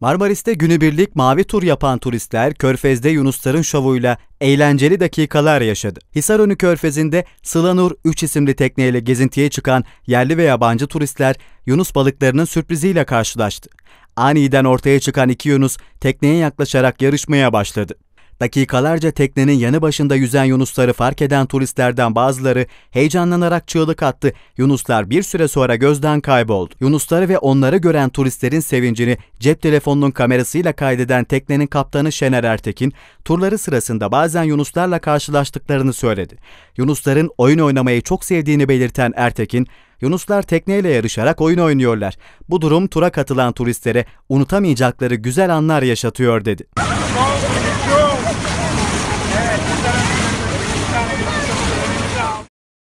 Marmaris'te günübirlik mavi tur yapan turistler Körfez'de Yunusların şovuyla eğlenceli dakikalar yaşadı. Hisarönü Körfezi'nde Sılanur 3 isimli tekneyle gezintiye çıkan yerli ve yabancı turistler Yunus balıklarının sürpriziyle karşılaştı. Aniden ortaya çıkan iki Yunus tekneye yaklaşarak yarışmaya başladı. Dakikalarca teknenin yanı başında yüzen yunusları fark eden turistlerden bazıları heyecanlanarak çığlık attı. Yunuslar bir süre sonra gözden kayboldu. Yunusları ve onları gören turistlerin sevincini cep telefonunun kamerasıyla kaydeden teknenin kaptanı Şener Ertekin, turları sırasında bazen yunuslarla karşılaştıklarını söyledi. Yunusların oyun oynamayı çok sevdiğini belirten Ertekin, Yunuslar tekneyle yarışarak oyun oynuyorlar. Bu durum tura katılan turistlere unutamayacakları güzel anlar yaşatıyor dedi.